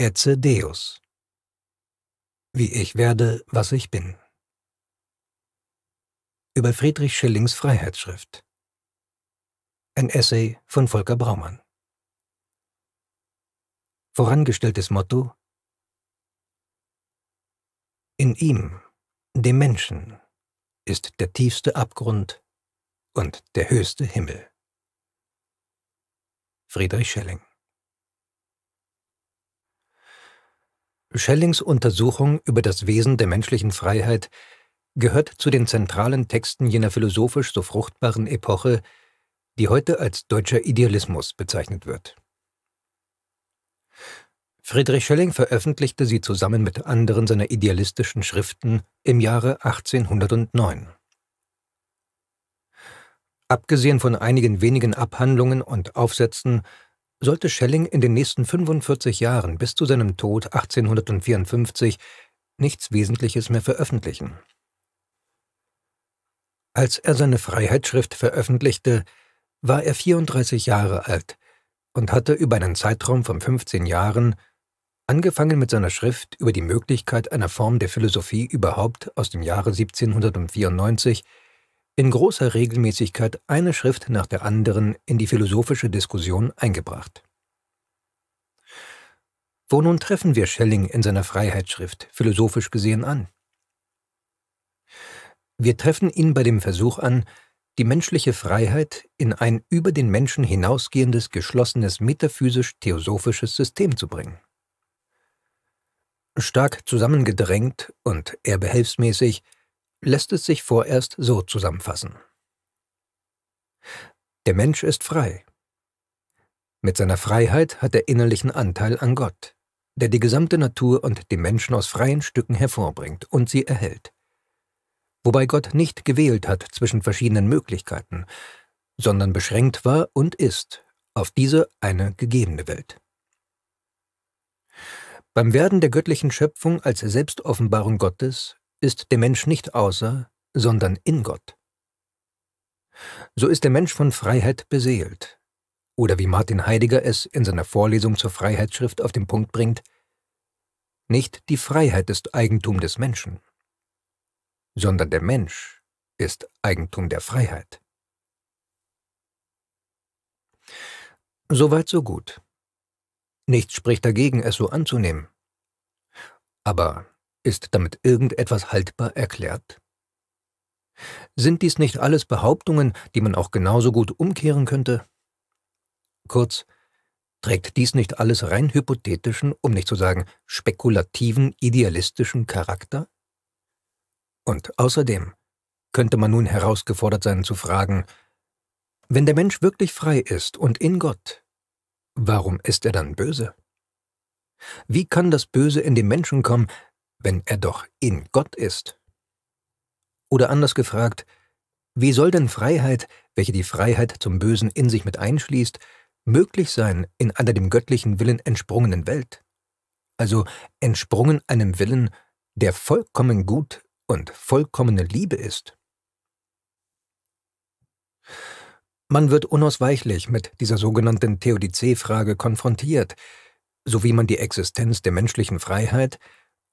Etze Deus. Wie ich werde, was ich bin. Über Friedrich Schillings Freiheitsschrift. Ein Essay von Volker Braumann. Vorangestelltes Motto In ihm, dem Menschen, ist der tiefste Abgrund und der höchste Himmel. Friedrich Schelling Schellings Untersuchung über das Wesen der menschlichen Freiheit gehört zu den zentralen Texten jener philosophisch so fruchtbaren Epoche, die heute als deutscher Idealismus bezeichnet wird. Friedrich Schelling veröffentlichte sie zusammen mit anderen seiner idealistischen Schriften im Jahre 1809. Abgesehen von einigen wenigen Abhandlungen und Aufsätzen sollte Schelling in den nächsten 45 Jahren bis zu seinem Tod 1854 nichts Wesentliches mehr veröffentlichen. Als er seine Freiheitsschrift veröffentlichte, war er 34 Jahre alt und hatte über einen Zeitraum von 15 Jahren angefangen mit seiner Schrift über die Möglichkeit einer Form der Philosophie überhaupt aus dem Jahre 1794 in großer Regelmäßigkeit eine Schrift nach der anderen in die philosophische Diskussion eingebracht. Wo nun treffen wir Schelling in seiner Freiheitsschrift philosophisch gesehen an? Wir treffen ihn bei dem Versuch an, die menschliche Freiheit in ein über den Menschen hinausgehendes, geschlossenes metaphysisch-theosophisches System zu bringen. Stark zusammengedrängt und eher behelfsmäßig lässt es sich vorerst so zusammenfassen. Der Mensch ist frei. Mit seiner Freiheit hat er innerlichen Anteil an Gott, der die gesamte Natur und die Menschen aus freien Stücken hervorbringt und sie erhält. Wobei Gott nicht gewählt hat zwischen verschiedenen Möglichkeiten, sondern beschränkt war und ist auf diese eine gegebene Welt. Beim Werden der göttlichen Schöpfung als Selbstoffenbarung Gottes ist der Mensch nicht außer, sondern in Gott. So ist der Mensch von Freiheit beseelt. Oder wie Martin Heidegger es in seiner Vorlesung zur Freiheitsschrift auf den Punkt bringt, nicht die Freiheit ist Eigentum des Menschen, sondern der Mensch ist Eigentum der Freiheit. Soweit so gut. Nichts spricht dagegen, es so anzunehmen. Aber ist damit irgendetwas haltbar erklärt? Sind dies nicht alles Behauptungen, die man auch genauso gut umkehren könnte? Kurz, trägt dies nicht alles rein hypothetischen, um nicht zu sagen spekulativen, idealistischen Charakter? Und außerdem könnte man nun herausgefordert sein zu fragen, wenn der Mensch wirklich frei ist und in Gott, warum ist er dann böse? Wie kann das Böse in den Menschen kommen, wenn er doch in Gott ist? Oder anders gefragt, wie soll denn Freiheit, welche die Freiheit zum Bösen in sich mit einschließt, möglich sein in einer dem göttlichen Willen entsprungenen Welt? Also entsprungen einem Willen, der vollkommen gut und vollkommene Liebe ist? Man wird unausweichlich mit dieser sogenannten Theodizee-Frage konfrontiert, sowie man die Existenz der menschlichen Freiheit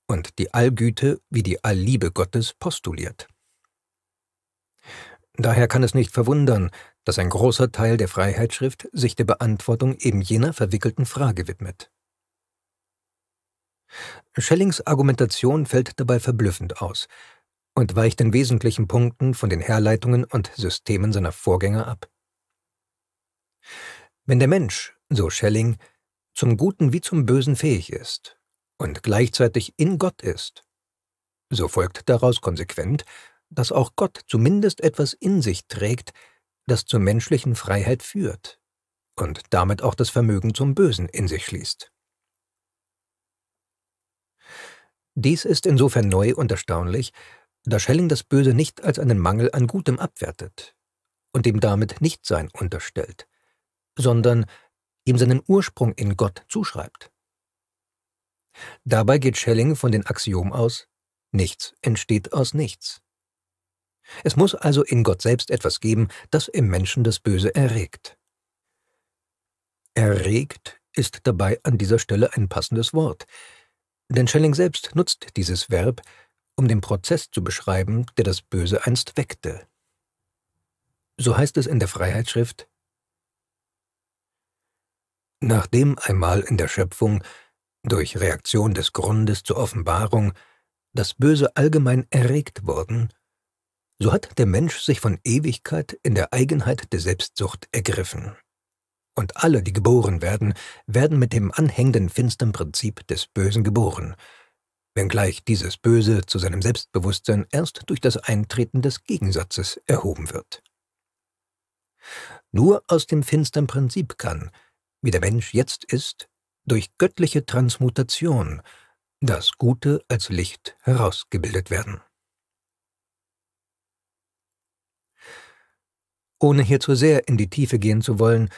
und die Allgüte wie die Allliebe Gottes postuliert. Daher kann es nicht verwundern, dass ein großer Teil der Freiheitsschrift sich der Beantwortung eben jener verwickelten Frage widmet. Schellings Argumentation fällt dabei verblüffend aus und weicht in wesentlichen Punkten von den Herleitungen und Systemen seiner Vorgänger ab. Wenn der Mensch, so Schelling, zum Guten wie zum Bösen fähig ist und gleichzeitig in Gott ist. So folgt daraus konsequent, dass auch Gott zumindest etwas in sich trägt, das zur menschlichen Freiheit führt und damit auch das Vermögen zum Bösen in sich schließt. Dies ist insofern neu und erstaunlich, da Schelling das Böse nicht als einen Mangel an Gutem abwertet und ihm damit Nichtsein unterstellt, sondern ihm seinen Ursprung in Gott zuschreibt. Dabei geht Schelling von dem Axiom aus, nichts entsteht aus nichts. Es muss also in Gott selbst etwas geben, das im Menschen das Böse erregt. Erregt ist dabei an dieser Stelle ein passendes Wort, denn Schelling selbst nutzt dieses Verb, um den Prozess zu beschreiben, der das Böse einst weckte. So heißt es in der Freiheitsschrift Nachdem einmal in der Schöpfung durch Reaktion des Grundes zur Offenbarung, das Böse allgemein erregt worden, so hat der Mensch sich von Ewigkeit in der Eigenheit der Selbstsucht ergriffen. Und alle, die geboren werden, werden mit dem anhängenden finstern Prinzip des Bösen geboren, wenngleich dieses Böse zu seinem Selbstbewusstsein erst durch das Eintreten des Gegensatzes erhoben wird. Nur aus dem finstern Prinzip kann, wie der Mensch jetzt ist, durch göttliche Transmutation das Gute als Licht herausgebildet werden. Ohne hier zu sehr in die Tiefe gehen zu wollen,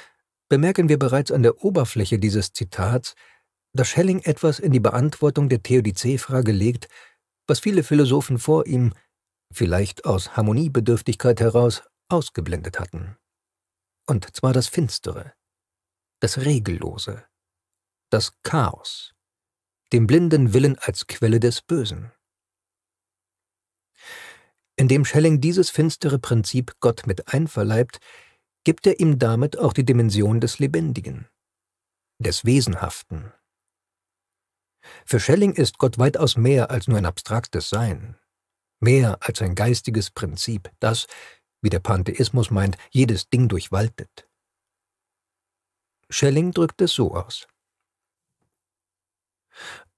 bemerken wir bereits an der Oberfläche dieses Zitats, dass Schelling etwas in die Beantwortung der Theodizee-Frage legt, was viele Philosophen vor ihm, vielleicht aus Harmoniebedürftigkeit heraus, ausgeblendet hatten. Und zwar das Finstere, das Regellose, das Chaos, dem blinden Willen als Quelle des Bösen. Indem Schelling dieses finstere Prinzip Gott mit einverleibt, gibt er ihm damit auch die Dimension des Lebendigen, des Wesenhaften. Für Schelling ist Gott weitaus mehr als nur ein abstraktes Sein, mehr als ein geistiges Prinzip, das, wie der Pantheismus meint, jedes Ding durchwaltet. Schelling drückt es so aus.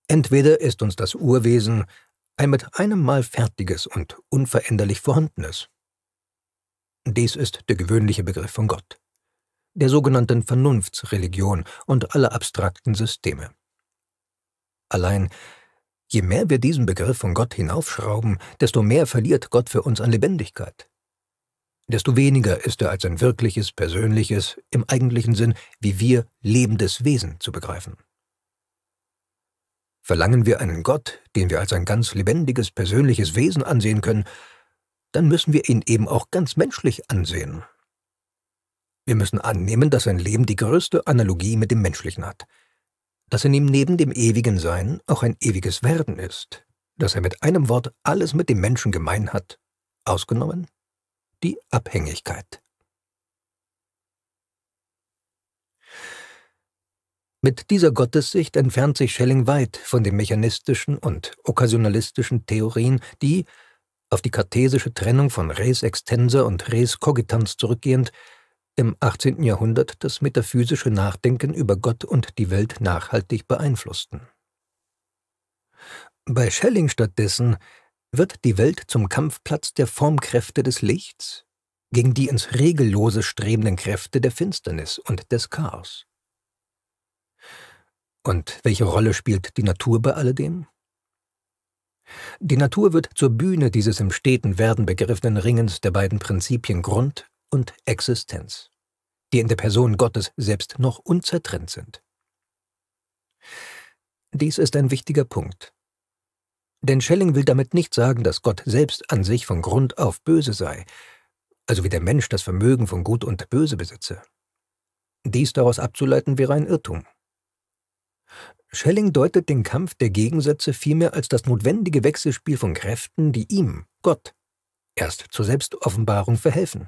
Entweder ist uns das Urwesen ein mit einem Mal fertiges und unveränderlich vorhandenes. Dies ist der gewöhnliche Begriff von Gott, der sogenannten Vernunftsreligion und aller abstrakten Systeme. Allein Je mehr wir diesen Begriff von Gott hinaufschrauben, desto mehr verliert Gott für uns an Lebendigkeit. Desto weniger ist er als ein wirkliches, persönliches, im eigentlichen Sinn, wie wir, lebendes Wesen zu begreifen. Verlangen wir einen Gott, den wir als ein ganz lebendiges, persönliches Wesen ansehen können, dann müssen wir ihn eben auch ganz menschlich ansehen. Wir müssen annehmen, dass sein Leben die größte Analogie mit dem Menschlichen hat, dass in ihm neben dem ewigen Sein auch ein ewiges Werden ist, dass er mit einem Wort alles mit dem Menschen gemein hat, ausgenommen die Abhängigkeit. Mit dieser Gottessicht entfernt sich Schelling weit von den mechanistischen und okkasionalistischen Theorien, die, auf die kartesische Trennung von Res extensa und Res cogitans zurückgehend, im 18. Jahrhundert das metaphysische Nachdenken über Gott und die Welt nachhaltig beeinflussten. Bei Schelling stattdessen wird die Welt zum Kampfplatz der Formkräfte des Lichts gegen die ins Regellose strebenden Kräfte der Finsternis und des Chaos. Und welche Rolle spielt die Natur bei alledem? Die Natur wird zur Bühne dieses im steten Werden begriffenen Ringens der beiden Prinzipien Grund und Existenz, die in der Person Gottes selbst noch unzertrennt sind. Dies ist ein wichtiger Punkt. Denn Schelling will damit nicht sagen, dass Gott selbst an sich von Grund auf böse sei, also wie der Mensch das Vermögen von Gut und Böse besitze. Dies daraus abzuleiten wäre ein Irrtum. Schelling deutet den Kampf der Gegensätze vielmehr als das notwendige Wechselspiel von Kräften, die ihm, Gott, erst zur Selbstoffenbarung verhelfen.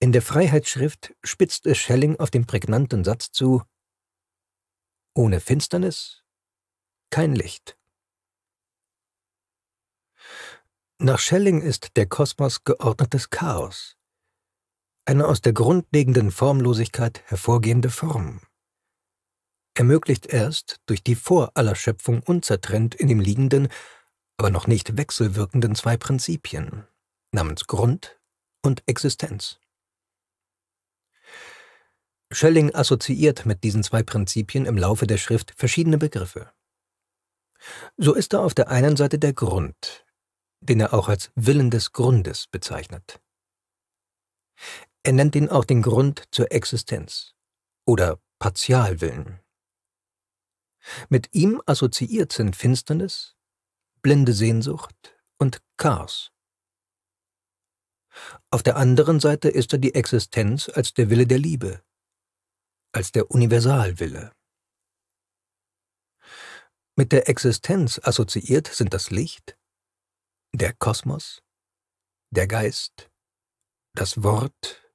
In der Freiheitsschrift spitzt es Schelling auf den prägnanten Satz zu Ohne Finsternis kein Licht. Nach Schelling ist der Kosmos geordnetes Chaos, eine aus der grundlegenden Formlosigkeit hervorgehende Form, ermöglicht erst durch die vor aller Schöpfung unzertrennt in dem liegenden, aber noch nicht wechselwirkenden zwei Prinzipien namens Grund und Existenz. Schelling assoziiert mit diesen zwei Prinzipien im Laufe der Schrift verschiedene Begriffe. So ist da auf der einen Seite der Grund, den er auch als Willen des Grundes bezeichnet. Er nennt ihn auch den Grund zur Existenz oder Partialwillen. Mit ihm assoziiert sind Finsternis, blinde Sehnsucht und Chaos. Auf der anderen Seite ist er die Existenz als der Wille der Liebe, als der Universalwille. Mit der Existenz assoziiert sind das Licht, der Kosmos, der Geist, das Wort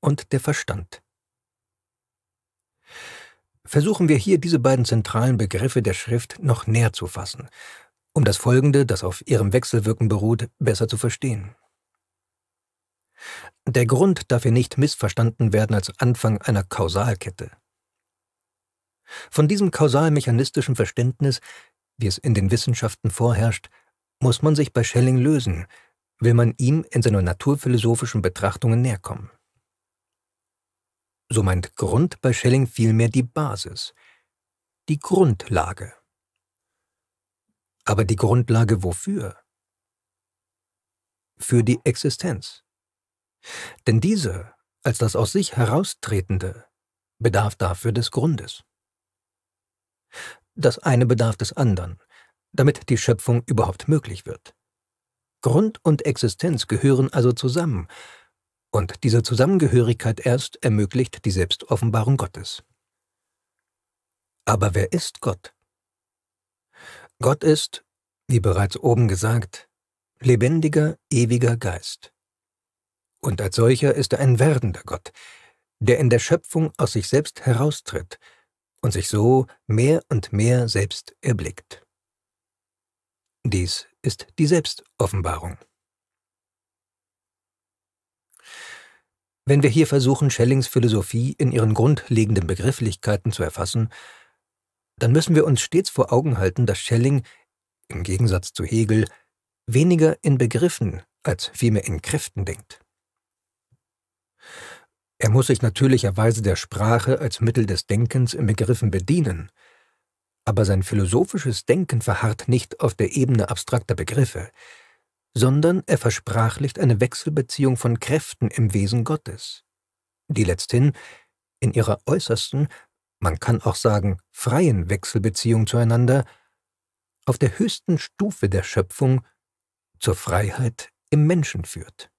und der Verstand versuchen wir hier diese beiden zentralen Begriffe der Schrift noch näher zu fassen, um das Folgende, das auf ihrem Wechselwirken beruht, besser zu verstehen. Der Grund darf hier nicht missverstanden werden als Anfang einer Kausalkette. Von diesem kausalmechanistischen Verständnis, wie es in den Wissenschaften vorherrscht, muss man sich bei Schelling lösen, will man ihm in seinen naturphilosophischen Betrachtungen näherkommen. So meint Grund bei Schelling vielmehr die Basis, die Grundlage. Aber die Grundlage wofür? Für die Existenz. Denn diese, als das aus sich heraustretende, bedarf dafür des Grundes. Das eine bedarf des anderen, damit die Schöpfung überhaupt möglich wird. Grund und Existenz gehören also zusammen, und diese Zusammengehörigkeit erst ermöglicht die Selbstoffenbarung Gottes. Aber wer ist Gott? Gott ist, wie bereits oben gesagt, lebendiger, ewiger Geist. Und als solcher ist er ein werdender Gott, der in der Schöpfung aus sich selbst heraustritt und sich so mehr und mehr selbst erblickt. Dies ist die Selbstoffenbarung. Wenn wir hier versuchen, Schellings Philosophie in ihren grundlegenden Begrifflichkeiten zu erfassen, dann müssen wir uns stets vor Augen halten, dass Schelling, im Gegensatz zu Hegel, weniger in Begriffen als vielmehr in Kräften denkt. Er muss sich natürlicherweise der Sprache als Mittel des Denkens in Begriffen bedienen, aber sein philosophisches Denken verharrt nicht auf der Ebene abstrakter Begriffe, sondern er versprachlicht eine Wechselbeziehung von Kräften im Wesen Gottes, die letzthin in ihrer äußersten, man kann auch sagen freien Wechselbeziehung zueinander, auf der höchsten Stufe der Schöpfung zur Freiheit im Menschen führt.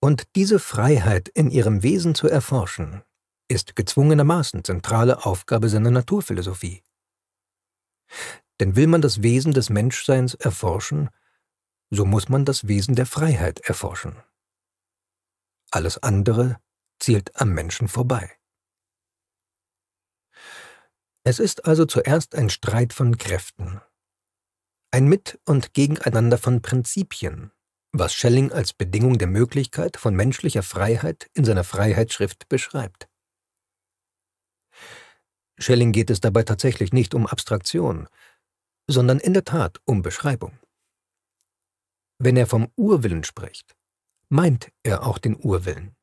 Und diese Freiheit in ihrem Wesen zu erforschen, ist gezwungenermaßen zentrale Aufgabe seiner Naturphilosophie. Denn will man das Wesen des Menschseins erforschen, so muss man das Wesen der Freiheit erforschen. Alles andere zielt am Menschen vorbei. Es ist also zuerst ein Streit von Kräften, ein Mit- und Gegeneinander von Prinzipien, was Schelling als Bedingung der Möglichkeit von menschlicher Freiheit in seiner Freiheitsschrift beschreibt. Schelling geht es dabei tatsächlich nicht um Abstraktion, sondern in der Tat um Beschreibung. Wenn er vom Urwillen spricht, meint er auch den Urwillen.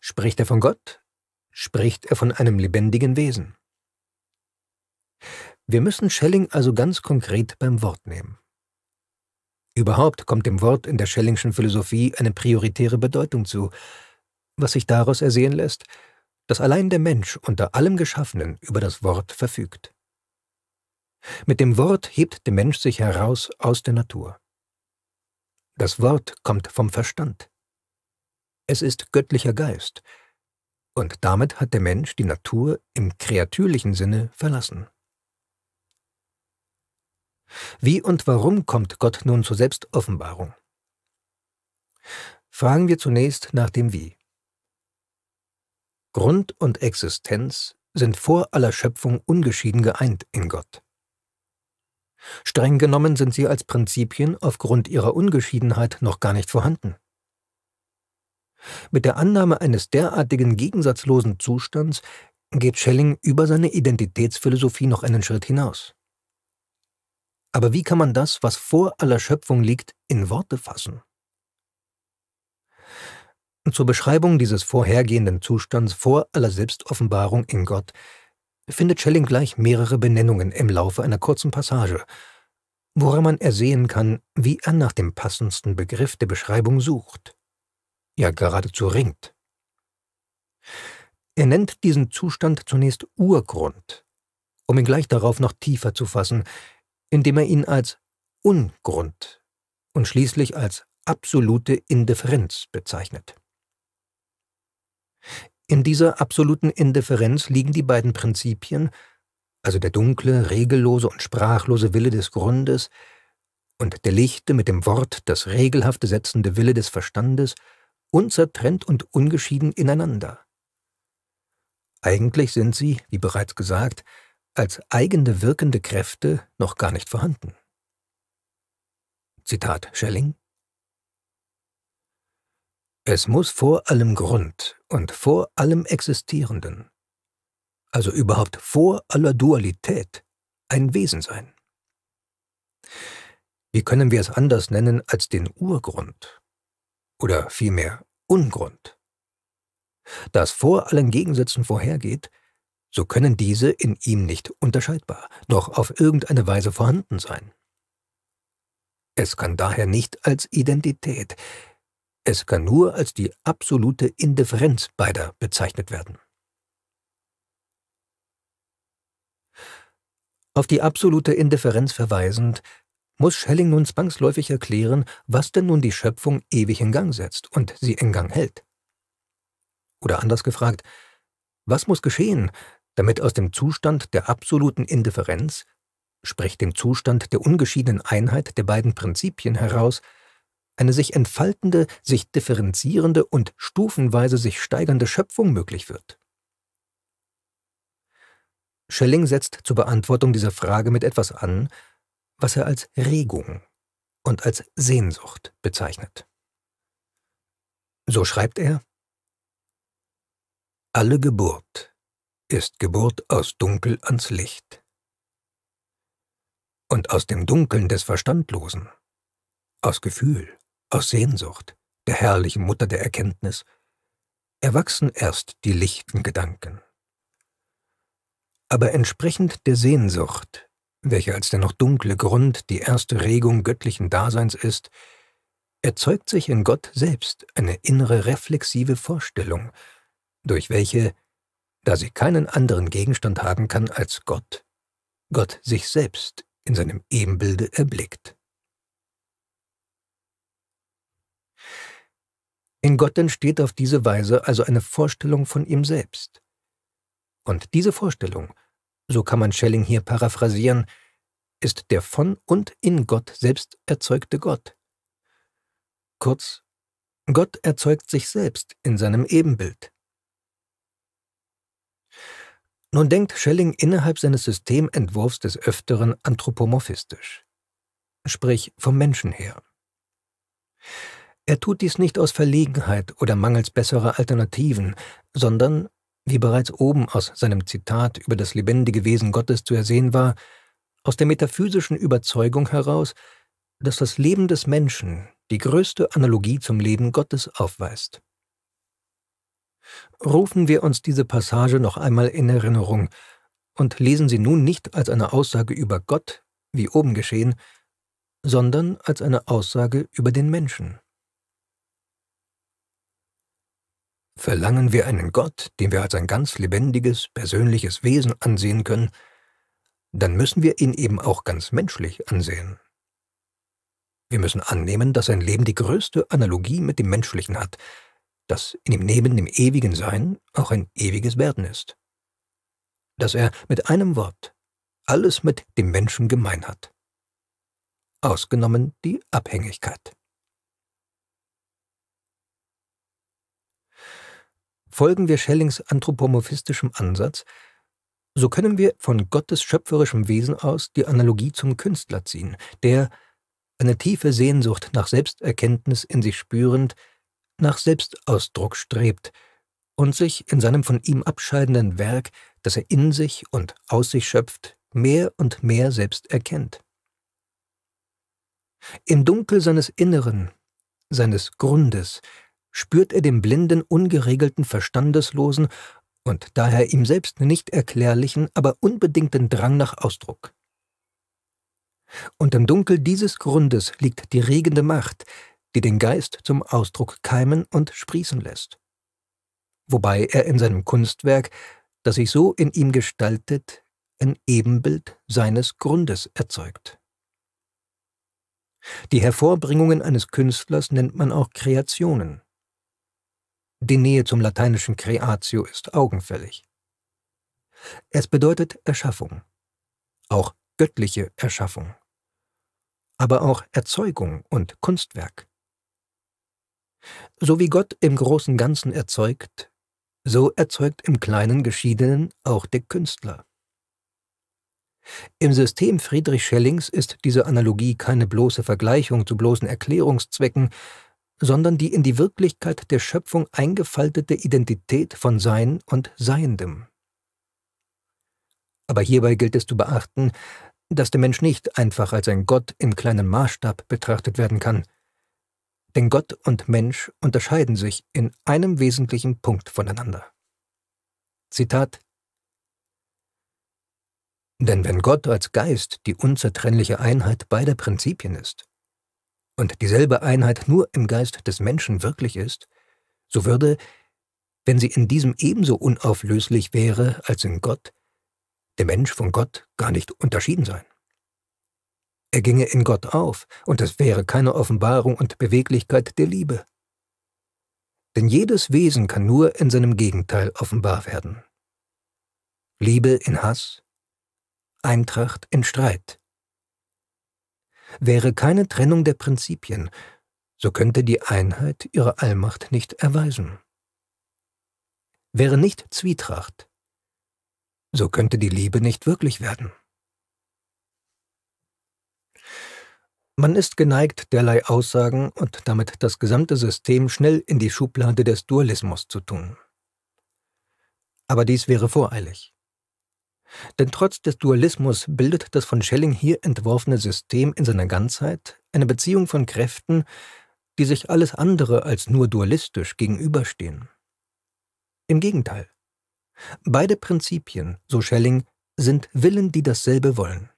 Spricht er von Gott, spricht er von einem lebendigen Wesen. Wir müssen Schelling also ganz konkret beim Wort nehmen. Überhaupt kommt dem Wort in der Schellingschen Philosophie eine prioritäre Bedeutung zu, was sich daraus ersehen lässt, dass allein der Mensch unter allem Geschaffenen über das Wort verfügt. Mit dem Wort hebt der Mensch sich heraus aus der Natur. Das Wort kommt vom Verstand. Es ist göttlicher Geist, und damit hat der Mensch die Natur im kreatürlichen Sinne verlassen. Wie und warum kommt Gott nun zur Selbstoffenbarung? Fragen wir zunächst nach dem Wie. Grund und Existenz sind vor aller Schöpfung ungeschieden geeint in Gott. Streng genommen sind sie als Prinzipien aufgrund ihrer Ungeschiedenheit noch gar nicht vorhanden. Mit der Annahme eines derartigen gegensatzlosen Zustands geht Schelling über seine Identitätsphilosophie noch einen Schritt hinaus. Aber wie kann man das, was vor aller Schöpfung liegt, in Worte fassen? Zur Beschreibung dieses vorhergehenden Zustands vor aller Selbstoffenbarung in Gott findet Schelling gleich mehrere Benennungen im Laufe einer kurzen Passage, woran man ersehen kann, wie er nach dem passendsten Begriff der Beschreibung sucht, ja geradezu ringt. Er nennt diesen Zustand zunächst Urgrund, um ihn gleich darauf noch tiefer zu fassen, indem er ihn als Ungrund und schließlich als absolute Indifferenz bezeichnet. In dieser absoluten Indifferenz liegen die beiden Prinzipien, also der dunkle, regellose und sprachlose Wille des Grundes und der lichte, mit dem Wort das regelhafte setzende Wille des Verstandes, unzertrennt und ungeschieden ineinander. Eigentlich sind sie, wie bereits gesagt, als eigene wirkende Kräfte noch gar nicht vorhanden. Zitat Schelling es muss vor allem Grund und vor allem Existierenden, also überhaupt vor aller Dualität, ein Wesen sein. Wie können wir es anders nennen als den Urgrund oder vielmehr Ungrund? Das vor allen Gegensätzen vorhergeht, so können diese in ihm nicht unterscheidbar, doch auf irgendeine Weise vorhanden sein. Es kann daher nicht als Identität, es kann nur als die absolute Indifferenz beider bezeichnet werden. Auf die absolute Indifferenz verweisend, muss Schelling nun zwangsläufig erklären, was denn nun die Schöpfung ewig in Gang setzt und sie in Gang hält. Oder anders gefragt, was muss geschehen, damit aus dem Zustand der absoluten Indifferenz, sprich dem Zustand der ungeschiedenen Einheit der beiden Prinzipien heraus, eine sich entfaltende, sich differenzierende und stufenweise sich steigernde Schöpfung möglich wird? Schelling setzt zur Beantwortung dieser Frage mit etwas an, was er als Regung und als Sehnsucht bezeichnet. So schreibt er Alle Geburt ist Geburt aus Dunkel ans Licht. Und aus dem Dunkeln des Verstandlosen, aus Gefühl, aus Sehnsucht, der herrlichen Mutter der Erkenntnis, erwachsen erst die lichten Gedanken. Aber entsprechend der Sehnsucht, welche als der noch dunkle Grund die erste Regung göttlichen Daseins ist, erzeugt sich in Gott selbst eine innere reflexive Vorstellung, durch welche, da sie keinen anderen Gegenstand haben kann als Gott, Gott sich selbst in seinem Ebenbilde erblickt. In Gott entsteht auf diese Weise also eine Vorstellung von ihm selbst. Und diese Vorstellung, so kann man Schelling hier paraphrasieren, ist der von und in Gott selbst erzeugte Gott. Kurz, Gott erzeugt sich selbst in seinem Ebenbild. Nun denkt Schelling innerhalb seines Systementwurfs des Öfteren anthropomorphistisch, sprich vom Menschen her. Er tut dies nicht aus Verlegenheit oder mangels besserer Alternativen, sondern, wie bereits oben aus seinem Zitat über das lebendige Wesen Gottes zu ersehen war, aus der metaphysischen Überzeugung heraus, dass das Leben des Menschen die größte Analogie zum Leben Gottes aufweist. Rufen wir uns diese Passage noch einmal in Erinnerung und lesen sie nun nicht als eine Aussage über Gott, wie oben geschehen, sondern als eine Aussage über den Menschen. verlangen wir einen Gott, den wir als ein ganz lebendiges, persönliches Wesen ansehen können, dann müssen wir ihn eben auch ganz menschlich ansehen. Wir müssen annehmen, dass sein Leben die größte Analogie mit dem Menschlichen hat, dass in ihm Neben dem ewigen Sein auch ein ewiges Werden ist. Dass er mit einem Wort alles mit dem Menschen gemein hat. Ausgenommen die Abhängigkeit. Folgen wir Schellings anthropomorphistischem Ansatz, so können wir von Gottes schöpferischem Wesen aus die Analogie zum Künstler ziehen, der, eine tiefe Sehnsucht nach Selbsterkenntnis in sich spürend, nach Selbstausdruck strebt und sich in seinem von ihm abscheidenden Werk, das er in sich und aus sich schöpft, mehr und mehr selbst erkennt. Im Dunkel seines Inneren, seines Grundes, spürt er dem blinden, ungeregelten, verstandeslosen und daher ihm selbst nicht erklärlichen, aber unbedingten Drang nach Ausdruck. Und im Dunkel dieses Grundes liegt die regende Macht, die den Geist zum Ausdruck keimen und sprießen lässt. Wobei er in seinem Kunstwerk, das sich so in ihm gestaltet, ein Ebenbild seines Grundes erzeugt. Die Hervorbringungen eines Künstlers nennt man auch Kreationen. Die Nähe zum lateinischen Creatio ist augenfällig. Es bedeutet Erschaffung, auch göttliche Erschaffung, aber auch Erzeugung und Kunstwerk. So wie Gott im großen Ganzen erzeugt, so erzeugt im kleinen Geschiedenen auch der Künstler. Im System Friedrich Schellings ist diese Analogie keine bloße Vergleichung zu bloßen Erklärungszwecken, sondern die in die Wirklichkeit der Schöpfung eingefaltete Identität von Sein und Seiendem. Aber hierbei gilt es zu beachten, dass der Mensch nicht einfach als ein Gott im kleinen Maßstab betrachtet werden kann. Denn Gott und Mensch unterscheiden sich in einem wesentlichen Punkt voneinander. Zitat Denn wenn Gott als Geist die unzertrennliche Einheit beider Prinzipien ist, und dieselbe Einheit nur im Geist des Menschen wirklich ist, so würde, wenn sie in diesem ebenso unauflöslich wäre als in Gott, der Mensch von Gott gar nicht unterschieden sein. Er ginge in Gott auf, und es wäre keine Offenbarung und Beweglichkeit der Liebe. Denn jedes Wesen kann nur in seinem Gegenteil offenbar werden. Liebe in Hass, Eintracht in Streit, wäre keine Trennung der Prinzipien, so könnte die Einheit ihre Allmacht nicht erweisen. Wäre nicht Zwietracht, so könnte die Liebe nicht wirklich werden. Man ist geneigt, derlei Aussagen und damit das gesamte System schnell in die Schublade des Dualismus zu tun. Aber dies wäre voreilig. Denn trotz des Dualismus bildet das von Schelling hier entworfene System in seiner Ganzheit eine Beziehung von Kräften, die sich alles andere als nur dualistisch gegenüberstehen. Im Gegenteil. Beide Prinzipien, so Schelling, sind Willen, die dasselbe wollen.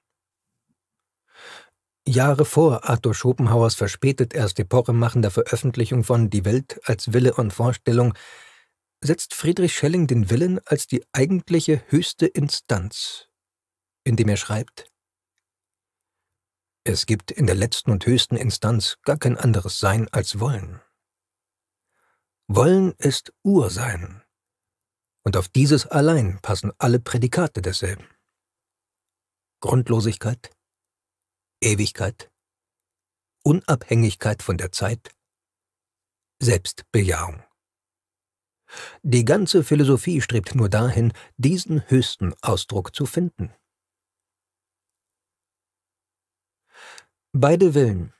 Jahre vor Arthur Schopenhauers verspätet erste epochemachender Veröffentlichung von Die Welt als Wille und Vorstellung setzt Friedrich Schelling den Willen als die eigentliche höchste Instanz, indem er schreibt Es gibt in der letzten und höchsten Instanz gar kein anderes Sein als Wollen. Wollen ist Ursein, und auf dieses allein passen alle Prädikate desselben. Grundlosigkeit, Ewigkeit, Unabhängigkeit von der Zeit, Selbstbejahung. Die ganze Philosophie strebt nur dahin, diesen höchsten Ausdruck zu finden. Beide Willen,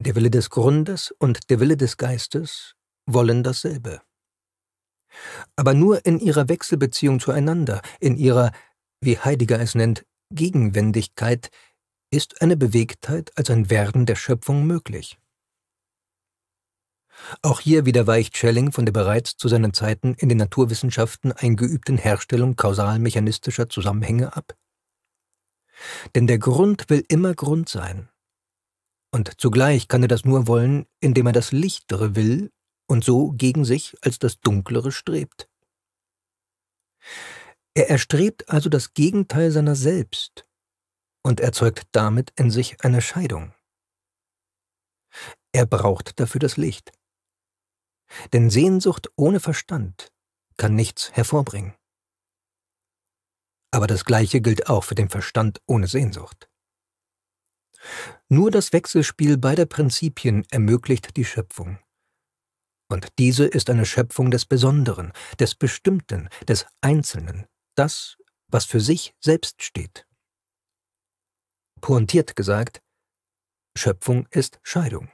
der Wille des Grundes und der Wille des Geistes, wollen dasselbe. Aber nur in ihrer Wechselbeziehung zueinander, in ihrer, wie Heidegger es nennt, Gegenwendigkeit, ist eine Bewegtheit als ein Werden der Schöpfung möglich. Auch hier wieder weicht Schelling von der bereits zu seinen Zeiten in den Naturwissenschaften eingeübten Herstellung kausalmechanistischer Zusammenhänge ab. Denn der Grund will immer Grund sein. Und zugleich kann er das nur wollen, indem er das Lichtere will und so gegen sich als das Dunklere strebt. Er erstrebt also das Gegenteil seiner selbst und erzeugt damit in sich eine Scheidung. Er braucht dafür das Licht. Denn Sehnsucht ohne Verstand kann nichts hervorbringen. Aber das Gleiche gilt auch für den Verstand ohne Sehnsucht. Nur das Wechselspiel beider Prinzipien ermöglicht die Schöpfung. Und diese ist eine Schöpfung des Besonderen, des Bestimmten, des Einzelnen, das, was für sich selbst steht. Pointiert gesagt, Schöpfung ist Scheidung.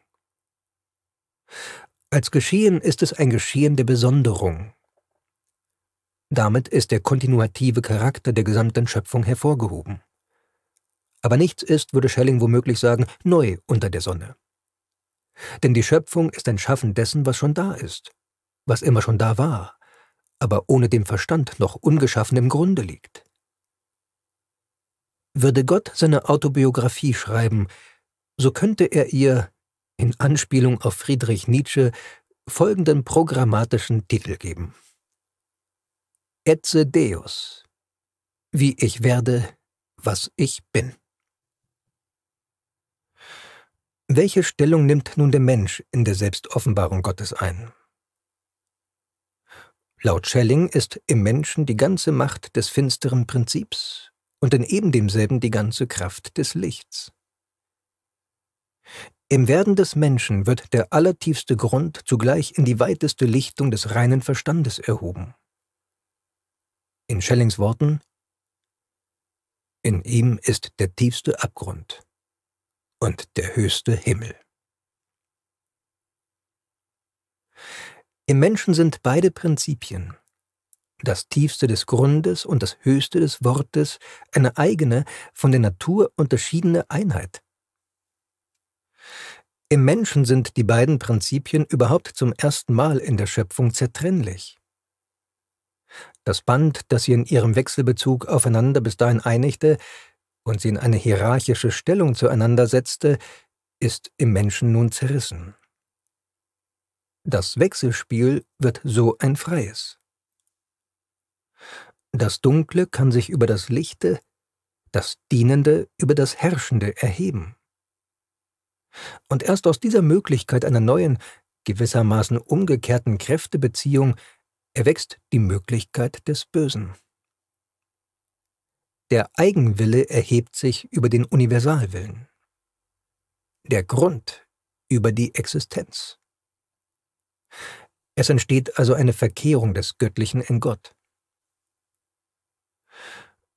Als Geschehen ist es ein Geschehen der Besonderung. Damit ist der kontinuative Charakter der gesamten Schöpfung hervorgehoben. Aber nichts ist, würde Schelling womöglich sagen, neu unter der Sonne. Denn die Schöpfung ist ein Schaffen dessen, was schon da ist, was immer schon da war, aber ohne dem Verstand noch ungeschaffen im Grunde liegt. Würde Gott seine Autobiografie schreiben, so könnte er ihr in Anspielung auf Friedrich Nietzsche folgenden programmatischen Titel geben. Etze Deus. Wie ich werde, was ich bin. Welche Stellung nimmt nun der Mensch in der Selbstoffenbarung Gottes ein? Laut Schelling ist im Menschen die ganze Macht des finsteren Prinzips und in eben demselben die ganze Kraft des Lichts. Im Werden des Menschen wird der allertiefste Grund zugleich in die weiteste Lichtung des reinen Verstandes erhoben. In Schellings Worten, in ihm ist der tiefste Abgrund und der höchste Himmel. Im Menschen sind beide Prinzipien, das tiefste des Grundes und das höchste des Wortes, eine eigene, von der Natur unterschiedene Einheit. Im Menschen sind die beiden Prinzipien überhaupt zum ersten Mal in der Schöpfung zertrennlich. Das Band, das sie in ihrem Wechselbezug aufeinander bis dahin einigte und sie in eine hierarchische Stellung zueinander setzte, ist im Menschen nun zerrissen. Das Wechselspiel wird so ein freies. Das Dunkle kann sich über das Lichte, das Dienende über das Herrschende erheben. Und erst aus dieser Möglichkeit einer neuen, gewissermaßen umgekehrten Kräftebeziehung erwächst die Möglichkeit des Bösen. Der Eigenwille erhebt sich über den Universalwillen. Der Grund über die Existenz. Es entsteht also eine Verkehrung des Göttlichen in Gott.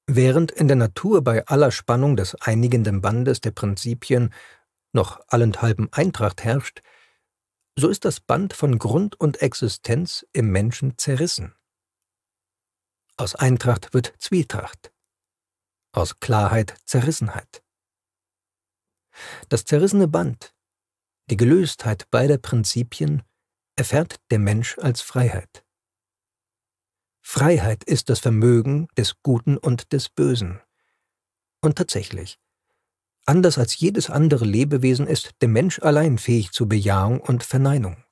Während in der Natur bei aller Spannung des einigenden Bandes der Prinzipien noch allenthalben Eintracht herrscht, so ist das Band von Grund und Existenz im Menschen zerrissen. Aus Eintracht wird Zwietracht, aus Klarheit Zerrissenheit. Das zerrissene Band, die Gelöstheit beider Prinzipien, erfährt der Mensch als Freiheit. Freiheit ist das Vermögen des Guten und des Bösen. Und tatsächlich, anders als jedes andere Lebewesen ist der Mensch allein fähig zu Bejahung und Verneinung.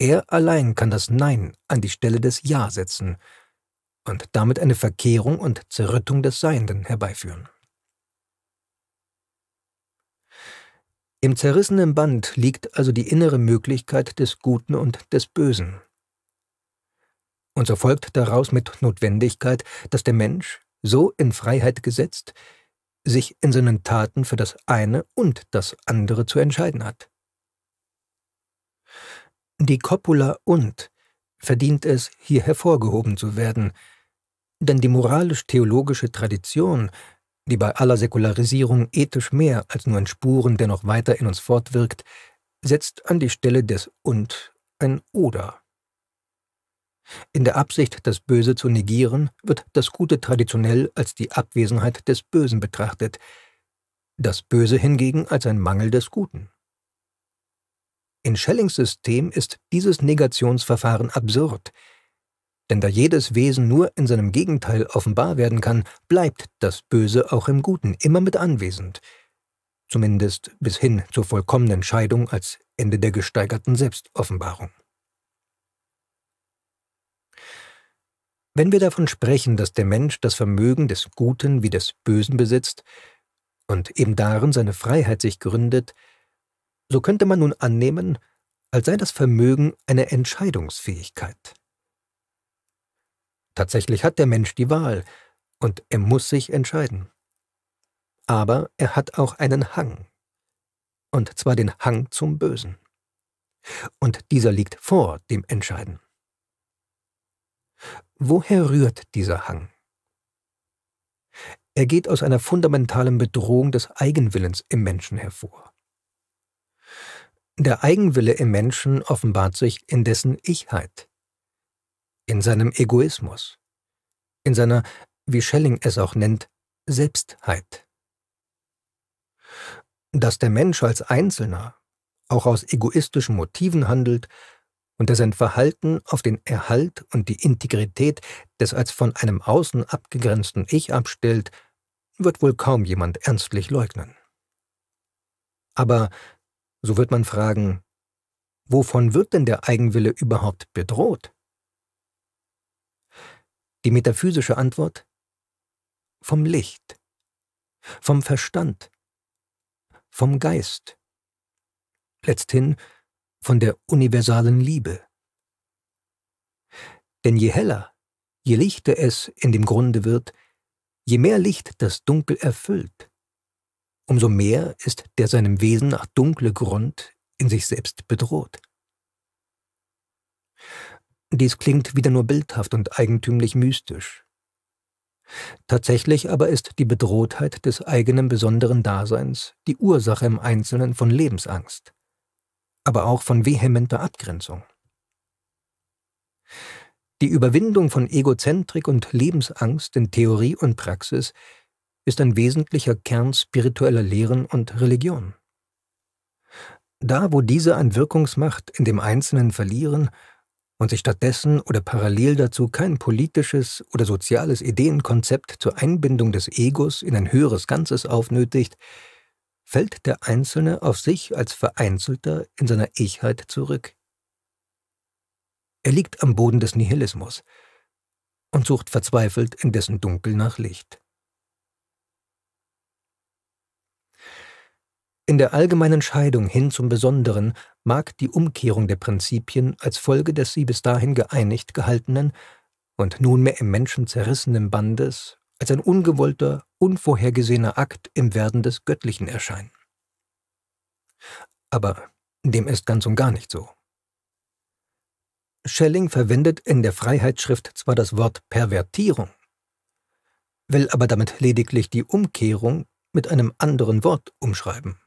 Er allein kann das Nein an die Stelle des Ja setzen und damit eine Verkehrung und Zerrüttung des Seienden herbeiführen. Im zerrissenen Band liegt also die innere Möglichkeit des Guten und des Bösen. Und so folgt daraus mit Notwendigkeit, dass der Mensch, so in Freiheit gesetzt, sich in seinen Taten für das eine und das andere zu entscheiden hat. Die Coppola und verdient es, hier hervorgehoben zu werden, denn die moralisch-theologische Tradition, die bei aller Säkularisierung ethisch mehr als nur in Spuren dennoch weiter in uns fortwirkt, setzt an die Stelle des und ein oder. In der Absicht, das Böse zu negieren, wird das Gute traditionell als die Abwesenheit des Bösen betrachtet, das Böse hingegen als ein Mangel des Guten. In Schellings System ist dieses Negationsverfahren absurd, denn da jedes Wesen nur in seinem Gegenteil offenbar werden kann, bleibt das Böse auch im Guten immer mit anwesend, zumindest bis hin zur vollkommenen Scheidung als Ende der gesteigerten Selbstoffenbarung. Wenn wir davon sprechen, dass der Mensch das Vermögen des Guten wie des Bösen besitzt und eben darin seine Freiheit sich gründet, so könnte man nun annehmen, als sei das Vermögen eine Entscheidungsfähigkeit. Tatsächlich hat der Mensch die Wahl, und er muss sich entscheiden. Aber er hat auch einen Hang, und zwar den Hang zum Bösen. Und dieser liegt vor dem Entscheiden. Woher rührt dieser Hang? Er geht aus einer fundamentalen Bedrohung des Eigenwillens im Menschen hervor. Der Eigenwille im Menschen offenbart sich in dessen Ichheit, in seinem Egoismus, in seiner, wie Schelling es auch nennt, Selbstheit. Dass der Mensch als Einzelner auch aus egoistischen Motiven handelt, und der sein Verhalten auf den Erhalt und die Integrität des als von einem außen abgegrenzten Ich abstellt, wird wohl kaum jemand ernstlich leugnen. Aber, so wird man fragen, wovon wird denn der Eigenwille überhaupt bedroht? Die metaphysische Antwort? Vom Licht, vom Verstand, vom Geist. Letzthin von der universalen Liebe. Denn je heller, je lichter es in dem Grunde wird, je mehr Licht das Dunkel erfüllt, umso mehr ist der seinem Wesen nach dunkle Grund in sich selbst bedroht. Dies klingt wieder nur bildhaft und eigentümlich mystisch. Tatsächlich aber ist die Bedrohtheit des eigenen besonderen Daseins die Ursache im Einzelnen von Lebensangst aber auch von vehementer Abgrenzung. Die Überwindung von Egozentrik und Lebensangst in Theorie und Praxis ist ein wesentlicher Kern spiritueller Lehren und Religion. Da, wo diese an Wirkungsmacht in dem Einzelnen verlieren und sich stattdessen oder parallel dazu kein politisches oder soziales Ideenkonzept zur Einbindung des Egos in ein höheres Ganzes aufnötigt, fällt der Einzelne auf sich als Vereinzelter in seiner Ichheit zurück. Er liegt am Boden des Nihilismus und sucht verzweifelt in dessen Dunkel nach Licht. In der allgemeinen Scheidung hin zum Besonderen mag die Umkehrung der Prinzipien als Folge des sie bis dahin geeinigt gehaltenen und nunmehr im Menschen zerrissenen Bandes als ein ungewollter, unvorhergesehener Akt im Werden des Göttlichen erscheinen. Aber dem ist ganz und gar nicht so. Schelling verwendet in der Freiheitsschrift zwar das Wort Pervertierung, will aber damit lediglich die Umkehrung mit einem anderen Wort umschreiben.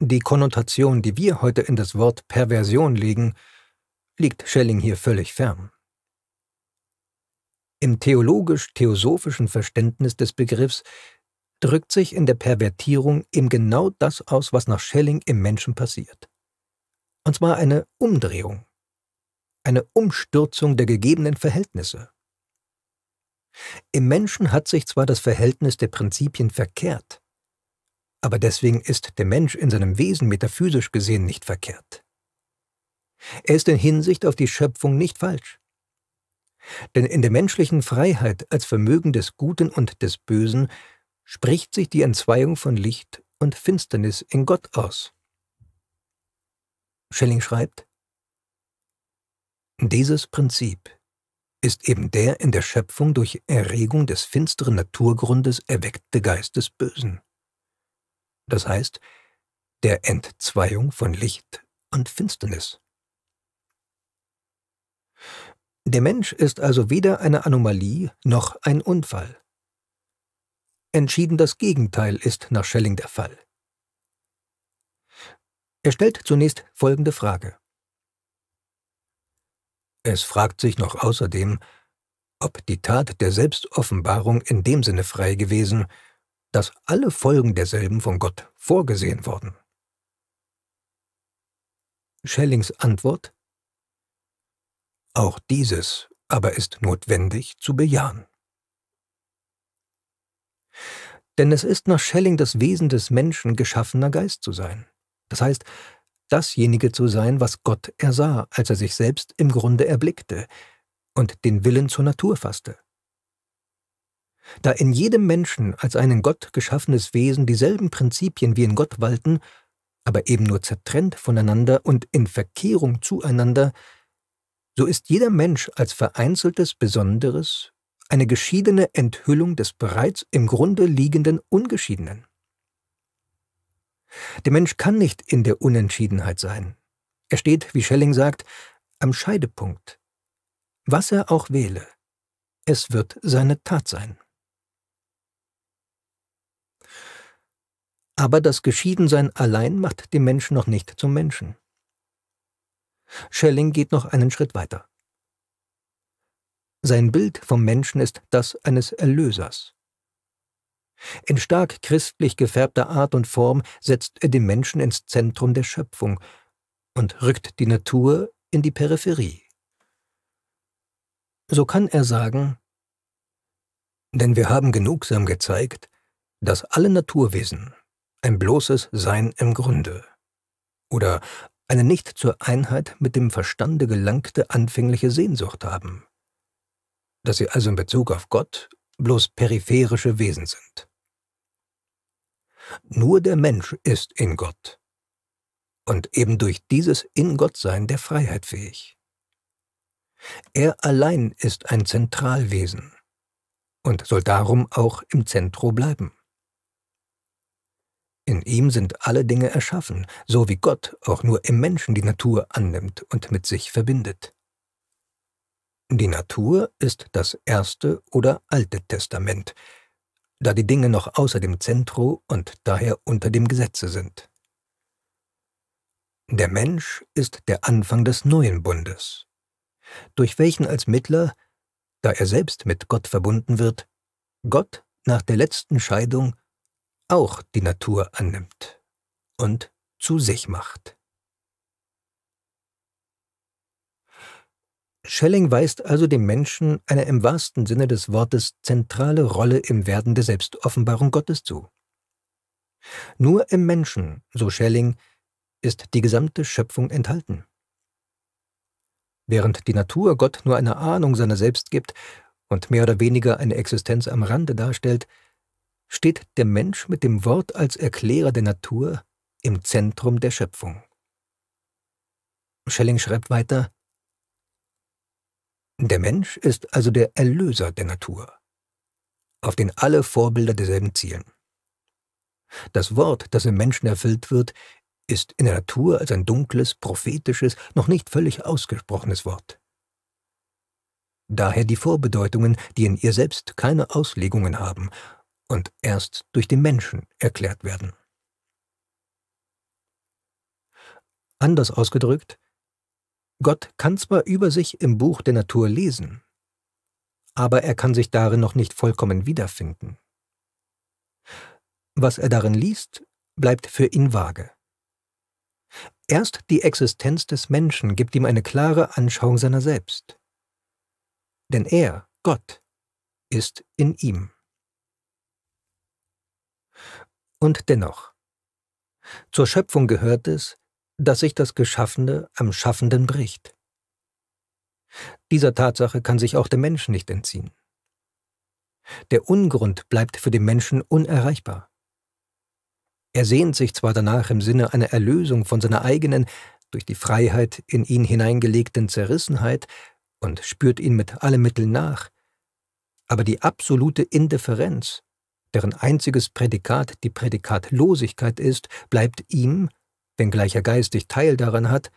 Die Konnotation, die wir heute in das Wort Perversion legen, liegt Schelling hier völlig fern. Im theologisch-theosophischen Verständnis des Begriffs drückt sich in der Pervertierung eben genau das aus, was nach Schelling im Menschen passiert. Und zwar eine Umdrehung, eine Umstürzung der gegebenen Verhältnisse. Im Menschen hat sich zwar das Verhältnis der Prinzipien verkehrt, aber deswegen ist der Mensch in seinem Wesen metaphysisch gesehen nicht verkehrt. Er ist in Hinsicht auf die Schöpfung nicht falsch. Denn in der menschlichen Freiheit als Vermögen des Guten und des Bösen spricht sich die Entzweiung von Licht und Finsternis in Gott aus. Schelling schreibt, dieses Prinzip ist eben der in der Schöpfung durch Erregung des finsteren Naturgrundes erweckte Geist des Bösen. Das heißt, der Entzweiung von Licht und Finsternis. Der Mensch ist also weder eine Anomalie noch ein Unfall. Entschieden das Gegenteil ist nach Schelling der Fall. Er stellt zunächst folgende Frage. Es fragt sich noch außerdem, ob die Tat der Selbstoffenbarung in dem Sinne frei gewesen, dass alle Folgen derselben von Gott vorgesehen wurden. Schellings Antwort auch dieses aber ist notwendig zu bejahen. Denn es ist nach Schelling das Wesen des Menschen, geschaffener Geist zu sein. Das heißt, dasjenige zu sein, was Gott ersah, als er sich selbst im Grunde erblickte und den Willen zur Natur fasste. Da in jedem Menschen als einen Gott geschaffenes Wesen dieselben Prinzipien wie in Gott walten, aber eben nur zertrennt voneinander und in Verkehrung zueinander, so ist jeder Mensch als vereinzeltes Besonderes eine geschiedene Enthüllung des bereits im Grunde liegenden Ungeschiedenen. Der Mensch kann nicht in der Unentschiedenheit sein. Er steht, wie Schelling sagt, am Scheidepunkt. Was er auch wähle, es wird seine Tat sein. Aber das Geschiedensein allein macht den Menschen noch nicht zum Menschen. Schelling geht noch einen Schritt weiter. Sein Bild vom Menschen ist das eines Erlösers. In stark christlich gefärbter Art und Form setzt er den Menschen ins Zentrum der Schöpfung und rückt die Natur in die Peripherie. So kann er sagen, denn wir haben genugsam gezeigt, dass alle Naturwesen ein bloßes Sein im Grunde oder eine nicht zur Einheit mit dem Verstande gelangte anfängliche Sehnsucht haben, dass sie also in Bezug auf Gott bloß peripherische Wesen sind. Nur der Mensch ist in Gott und eben durch dieses In-Gott-Sein der Freiheit fähig. Er allein ist ein Zentralwesen und soll darum auch im Zentrum bleiben. In ihm sind alle Dinge erschaffen, so wie Gott auch nur im Menschen die Natur annimmt und mit sich verbindet. Die Natur ist das Erste oder Alte Testament, da die Dinge noch außer dem Zentro und daher unter dem Gesetze sind. Der Mensch ist der Anfang des neuen Bundes, durch welchen als Mittler, da er selbst mit Gott verbunden wird, Gott nach der letzten Scheidung auch die Natur annimmt und zu sich macht. Schelling weist also dem Menschen eine im wahrsten Sinne des Wortes zentrale Rolle im Werden der Selbstoffenbarung Gottes zu. Nur im Menschen, so Schelling, ist die gesamte Schöpfung enthalten. Während die Natur Gott nur eine Ahnung seiner selbst gibt und mehr oder weniger eine Existenz am Rande darstellt, steht der Mensch mit dem Wort als Erklärer der Natur im Zentrum der Schöpfung. Schelling schreibt weiter, der Mensch ist also der Erlöser der Natur, auf den alle Vorbilder derselben zielen. Das Wort, das im Menschen erfüllt wird, ist in der Natur als ein dunkles, prophetisches, noch nicht völlig ausgesprochenes Wort. Daher die Vorbedeutungen, die in ihr selbst keine Auslegungen haben, und erst durch den Menschen erklärt werden. Anders ausgedrückt, Gott kann zwar über sich im Buch der Natur lesen, aber er kann sich darin noch nicht vollkommen wiederfinden. Was er darin liest, bleibt für ihn vage. Erst die Existenz des Menschen gibt ihm eine klare Anschauung seiner selbst. Denn er, Gott, ist in ihm und dennoch. Zur Schöpfung gehört es, dass sich das Geschaffene am Schaffenden bricht. Dieser Tatsache kann sich auch der Mensch nicht entziehen. Der Ungrund bleibt für den Menschen unerreichbar. Er sehnt sich zwar danach im Sinne einer Erlösung von seiner eigenen, durch die Freiheit in ihn hineingelegten Zerrissenheit und spürt ihn mit allen Mitteln nach, aber die absolute Indifferenz, deren einziges Prädikat die Prädikatlosigkeit ist, bleibt ihm, wenngleich er geistig Teil daran hat,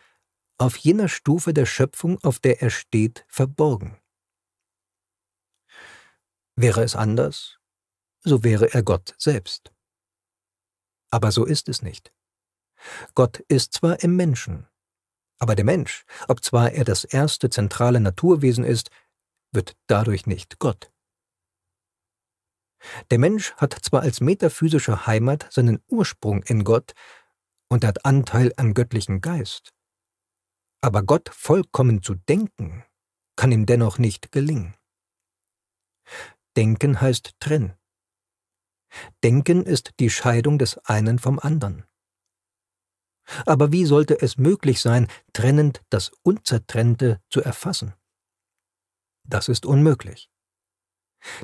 auf jener Stufe der Schöpfung, auf der er steht, verborgen. Wäre es anders, so wäre er Gott selbst. Aber so ist es nicht. Gott ist zwar im Menschen, aber der Mensch, obzwar er das erste zentrale Naturwesen ist, wird dadurch nicht Gott. Der Mensch hat zwar als metaphysische Heimat seinen Ursprung in Gott und hat Anteil am göttlichen Geist, aber Gott vollkommen zu denken, kann ihm dennoch nicht gelingen. Denken heißt trennen. Denken ist die Scheidung des einen vom anderen. Aber wie sollte es möglich sein, trennend das Unzertrennte zu erfassen? Das ist unmöglich.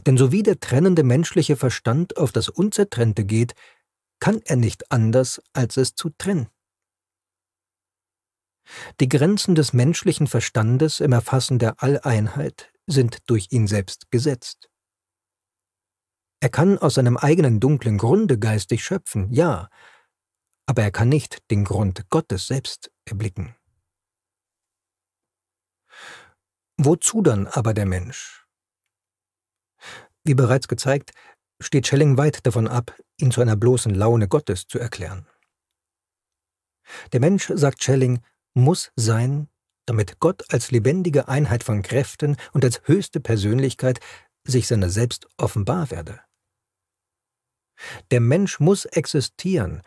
Denn so wie der trennende menschliche Verstand auf das Unzertrennte geht, kann er nicht anders, als es zu trennen. Die Grenzen des menschlichen Verstandes im Erfassen der Alleinheit sind durch ihn selbst gesetzt. Er kann aus seinem eigenen dunklen Grunde geistig schöpfen, ja, aber er kann nicht den Grund Gottes selbst erblicken. Wozu dann aber der Mensch? Wie bereits gezeigt, steht Schelling weit davon ab, ihn zu einer bloßen Laune Gottes zu erklären. Der Mensch, sagt Schelling, muss sein, damit Gott als lebendige Einheit von Kräften und als höchste Persönlichkeit sich seiner selbst offenbar werde. Der Mensch muss existieren,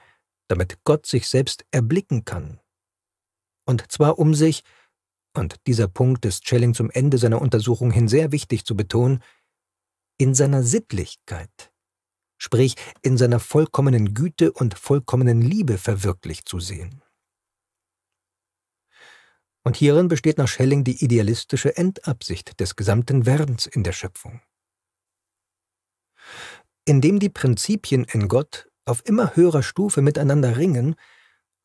damit Gott sich selbst erblicken kann. Und zwar um sich, und dieser Punkt ist Schelling zum Ende seiner Untersuchung hin sehr wichtig zu betonen, in seiner Sittlichkeit, sprich in seiner vollkommenen Güte und vollkommenen Liebe verwirklicht zu sehen. Und hierin besteht nach Schelling die idealistische Endabsicht des gesamten Werdens in der Schöpfung. Indem die Prinzipien in Gott auf immer höherer Stufe miteinander ringen,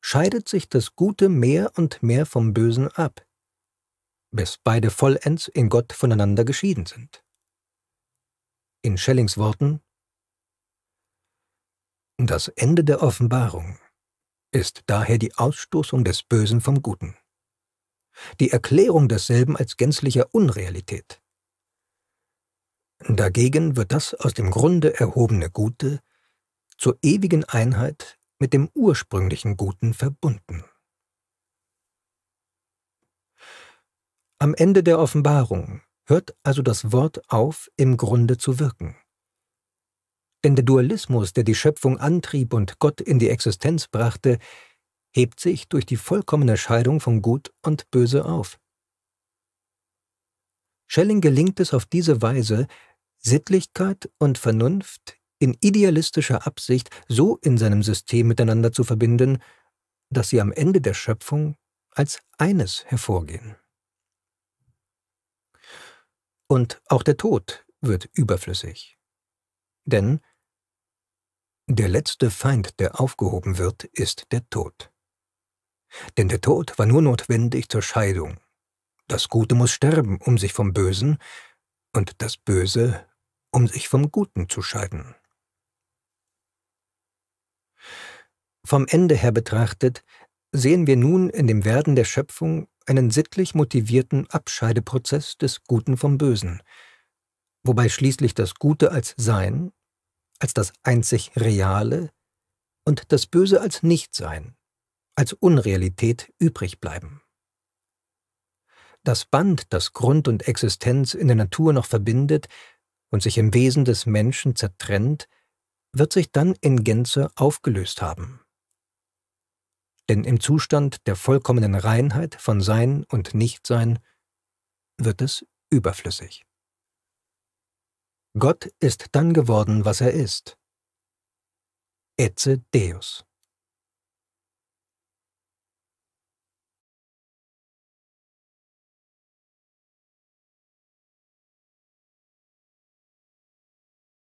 scheidet sich das Gute mehr und mehr vom Bösen ab, bis beide vollends in Gott voneinander geschieden sind in Schellings Worten, das Ende der Offenbarung ist daher die Ausstoßung des Bösen vom Guten, die Erklärung desselben als gänzlicher Unrealität. Dagegen wird das aus dem Grunde erhobene Gute zur ewigen Einheit mit dem ursprünglichen Guten verbunden. Am Ende der Offenbarung hört also das Wort auf, im Grunde zu wirken. Denn der Dualismus, der die Schöpfung antrieb und Gott in die Existenz brachte, hebt sich durch die vollkommene Scheidung von Gut und Böse auf. Schelling gelingt es auf diese Weise, Sittlichkeit und Vernunft in idealistischer Absicht so in seinem System miteinander zu verbinden, dass sie am Ende der Schöpfung als eines hervorgehen und auch der Tod wird überflüssig. Denn der letzte Feind, der aufgehoben wird, ist der Tod. Denn der Tod war nur notwendig zur Scheidung. Das Gute muss sterben, um sich vom Bösen, und das Böse, um sich vom Guten zu scheiden. Vom Ende her betrachtet, sehen wir nun in dem Werden der Schöpfung einen sittlich motivierten Abscheideprozess des Guten vom Bösen, wobei schließlich das Gute als Sein, als das einzig Reale und das Böse als Nichtsein, als Unrealität übrig bleiben. Das Band, das Grund und Existenz in der Natur noch verbindet und sich im Wesen des Menschen zertrennt, wird sich dann in Gänze aufgelöst haben denn im Zustand der vollkommenen Reinheit von Sein und Nichtsein wird es überflüssig. Gott ist dann geworden, was er ist. Etze Deus.